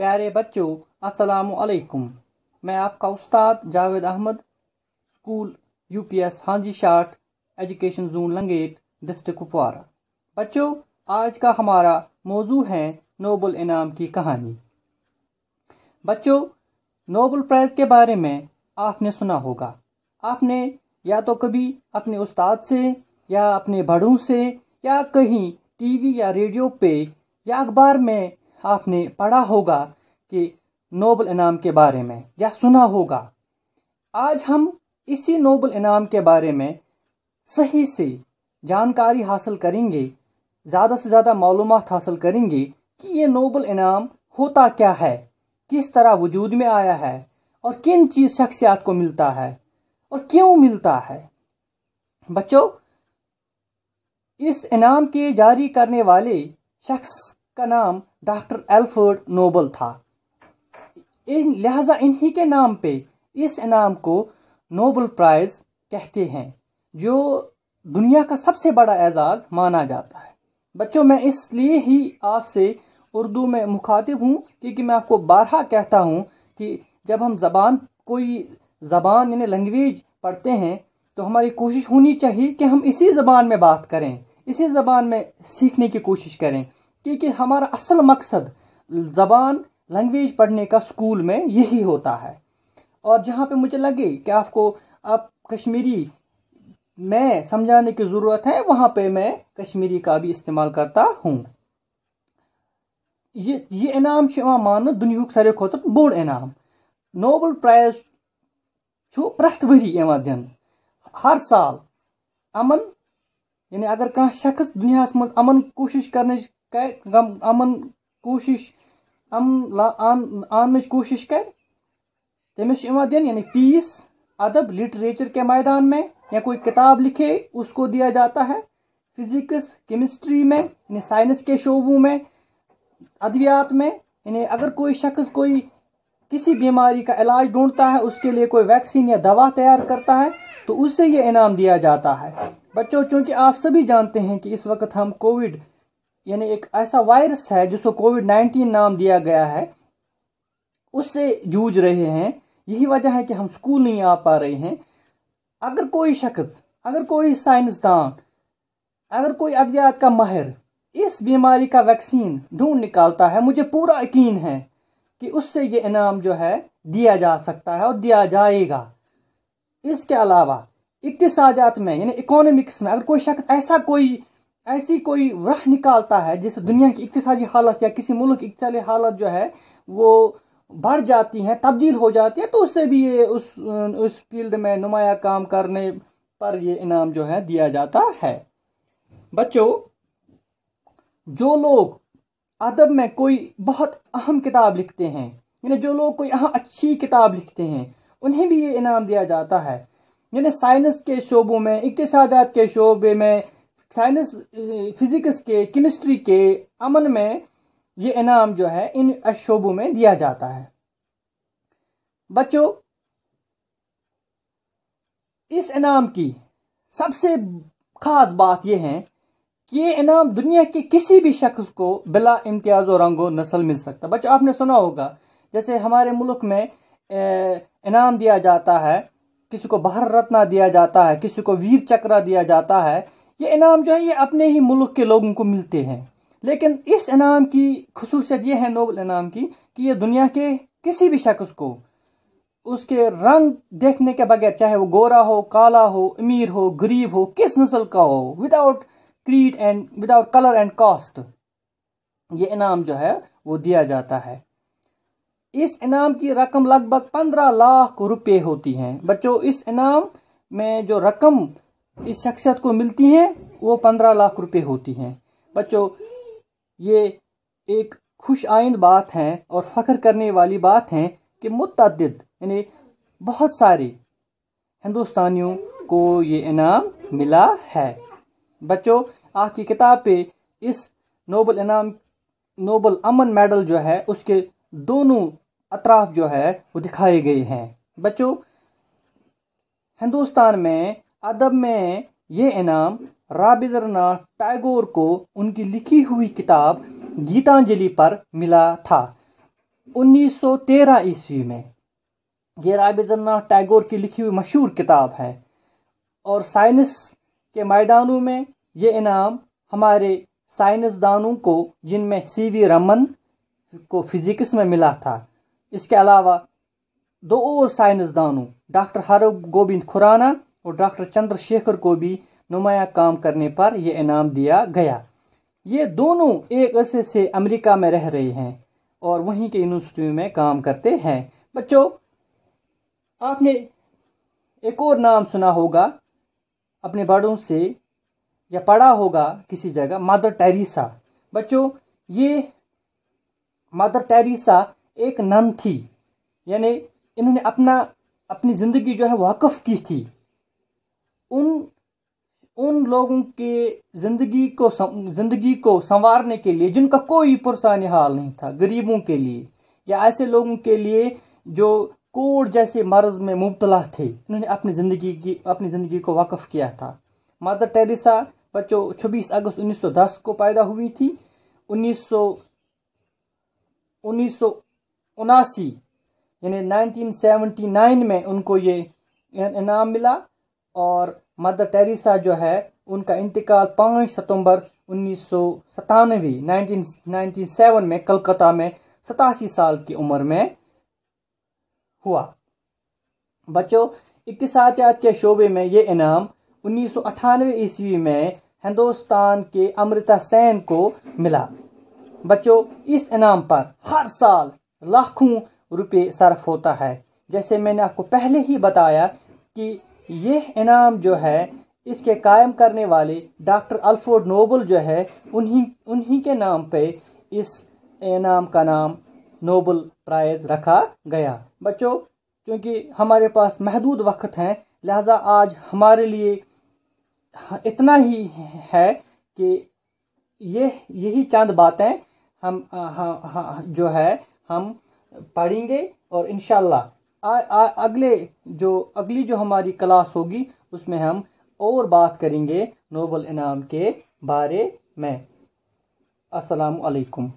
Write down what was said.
प्यारे बच्चों अस्सलाम वालेकुम मैं आपका उस्ताद जावेद अहमद स्कूल यूपीएस हांजी शाट education zone Langate district Kupwara बच्चों आज का हमारा मौजू है नोबल इनाम की कहानी बच्चों नोबल प्राइज़ के बारे में आपने सुना होगा आपने या तो कभी अपने उस्ताद से या अपने बड़ों से या कहीं टीवी या रेडियो पे या अखबार में आपने पढ़ा होगा कि नोबल इनाम के बारे में या सुना होगा आज हम इसी नोबल इनाम के बारे में सही से जानकारी हासिल करेंगे ज़्यादा से ज़्यादा मालूम हासिल करेंगे कि ये नोबल इनाम होता क्या है किस तरह वजूद में आया है और किन चीज़ शख्सियात को मिलता है और क्यों मिलता है बच्चों इस इनाम के जारी करने वाले शख्स का नाम डॉक्टर एल्फर्ड नोबल था इन लिहाजा इन्हीं के नाम पे इस इनाम को नोबल प्राइज़ कहते हैं जो दुनिया का सबसे बड़ा एजाज़ माना जाता है बच्चों मैं इसलिए ही आपसे उर्दू में मुखातिब हूँ क्योंकि मैं आपको बारहा कहता हूँ कि जब हम जबान कोई ज़बान यानी लैंग्वेज पढ़ते हैं तो हमारी कोशिश होनी चाहिए कि हम इसी ज़बान में बात करें इसी ज़बान में सीखने की कोशिश करें क्योंकि हमारा असल मकसद ज़बान लैंग्वेज पढ़ने का स्कूल में यही होता है और जहाँ पे मुझे लगे कि आपको आप कश्मीरी में समझाने की ज़रूरत है वहाँ पे मैं कश्मीरी का भी इस्तेमाल करता हूँ ये ये इनाम छ मान दुनिया सारे खोत बोर्ड इनाम नोबल प्राइज प्रत वरी दिन हर साल अमन यानी अगर कह शख्स दुनिया मज अमन कोशिश करने अमन कोशिश अम आन कोशिश कर तमिस दिन यानी पीस अदब लिटरेचर के मैदान में या कोई किताब लिखे उसको दिया जाता है फिजिक्स केमिस्ट्री में यानी साइंस के शोबों में अद्वियात में यानी अगर कोई शख्स कोई किसी बीमारी का इलाज ढूंढता है उसके लिए कोई वैक्सीन या दवा तैयार करता है तो उससे ये इनाम दिया जाता है बच्चों चूंकि आप सभी जानते हैं कि इस वक्त हम कोविड यानी एक ऐसा वायरस है जिसको कोविड नाइन्टीन नाम दिया गया है उससे जूझ रहे हैं यही वजह है कि हम स्कूल नहीं आ पा रहे हैं अगर कोई शख्स अगर कोई साइंसदान अगर कोई अद्वियात का माहिर इस बीमारी का वैक्सीन ढूंढ निकालता है मुझे पूरा यकीन है कि उससे ये इनाम जो है दिया जा सकता है और दिया जाएगा इसके अलावा इकतसादात में यानी इकोनॉमिक्स में अगर कोई शख्स ऐसा कोई ऐसी कोई रह निकालता है जिससे दुनिया की इकतसादी हालत या किसी मुल्क की इकतसादी हालत जो है वो बढ़ जाती हैं तब्दील हो जाती है तो उससे भी ये उस उस फील्ड में नुमाया काम करने पर ये इनाम जो है दिया जाता है बच्चों जो लोग अदब में कोई बहुत अहम किताब लिखते हैं यानी जो लोग कोई अहम अच्छी किताब लिखते हैं उन्हें भी ये इनाम दिया जाता है यानी साइंस के शोबों में इकतसादात के शोबे में साइंस फिजिक्स के केमिस्ट्री के अमन में ये इनाम जो है इन शोबों में दिया जाता है बच्चों इस इनाम की सबसे खास बात यह है कि ये इनाम दुनिया के किसी भी शख्स को बिला इम्तियाज और रंगो नस्ल मिल सकता है बच्चों आपने सुना होगा जैसे हमारे मुल्क में इनाम दिया जाता है किसी को बाहर रत्ना दिया जाता है किसी को वीर चक्रा दिया जाता है ये इनाम जो है ये अपने ही मुल्क के लोगों को मिलते हैं लेकिन इस इनाम की खसूसियत यह है नोबल इनाम की कि यह दुनिया के किसी भी शख्स को उसके रंग देखने के बगैर चाहे वो गोरा हो काला हो अमीर हो गरीब हो किस नस्ल का हो without creed and without colour and caste ये इनाम जो है वो दिया जाता है इस इनाम की रकम लगभग पंद्रह लाख रुपए होती हैं बच्चों इस इनाम में जो रकम इस शख्सियत को मिलती हैं वो पंद्रह लाख रुपए होती हैं बच्चों ये एक खुश आइंद बात है और फ़ख्र करने वाली बात है कि मतद यानी बहुत सारे हिंदुस्तानियों को ये इनाम मिला है बच्चों आपकी किताब पे इस नोबल इनाम नोबल अमन मेडल जो है उसके दोनों अतराफ जो है वो दिखाए गए हैं बच्चों हिंदुस्तान में अदब में ये इनाम राबिंद्रनाथ टैगोर को उनकी लिखी हुई किताब गीतांजलि पर मिला था 1913 ईस्वी में ये राबिंद्रनाथ टैगोर की लिखी हुई मशहूर किताब है और साइंस के मैदानों में ये इनाम हमारे साइंसदानों को जिनमें सी वी रमन को फिज़िक्स में मिला था इसके अलावा दो और साइंसदानों डॉक्टर हरब गोविंद खुराना और डॉक्टर चंद्रशेखर को भी नुमाया काम करने पर यह इनाम दिया गया ये दोनों एक अरसे से अमेरिका में रह रहे हैं और वहीं के यूनिवर्सिटी में काम करते हैं बच्चों आपने एक और नाम सुना होगा अपने बड़ों से या पढ़ा होगा किसी जगह मदर टेरेसा बच्चों ये मदर टेरेसा एक नन थी यानी इन्होंने अपना अपनी ज़िंदगी जो है वाकफ़ की थी उन उन लोगों के ज़िंदगी को ज़िंदगी को संवारने के लिए जिनका कोई पुरसान हाल नहीं था गरीबों के लिए या ऐसे लोगों के लिए जो कोड जैसे मर्ज में मुबतला थे उन्होंने अपनी ज़िंदगी की अपनी ज़िंदगी को वक़ किया था मदर टेरेसा बच्चों छब्बीस अगस्त 1910 को पैदा हुई थी उन्नीस सौ उन्नीस सौ उनासी यानी 1979 में उनको ये इनाम मिला और मदर टेरेसा जो है उनका इंतकाल पाँच सितंबर उन्नीस सौ सतानवे नाइनटीन सेवन में कलकत्ता में सतासी साल की उम्र में हुआ बच्चों इकसातियात के शोबे में ये इनाम उन्नीस सौ अठानवे ईस्वी में हिंदुस्तान के अमृता सेन को मिला बच्चों इस इनाम पर हर साल लाखों रुपए सर्फ होता है जैसे मैंने आपको पहले ही बताया कि यह इनाम जो है इसके कायम करने वाले डॉक्टर अल्फोर्ड नोबल जो है उन्हीं उन्हीं के नाम पे इस इनाम का नाम नोबल प्राइज़ रखा गया बच्चों क्योंकि हमारे पास महदूद वक्त हैं लिहाजा आज हमारे लिए इतना ही है कि ये यही चंद बातें हम हा, हा, हाँ, जो है हम पढ़ेंगे और इनशाला आ, आ, अगले जो अगली जो हमारी क्लास होगी उसमें हम और बात करेंगे नोबल इनाम के बारे में असलकुम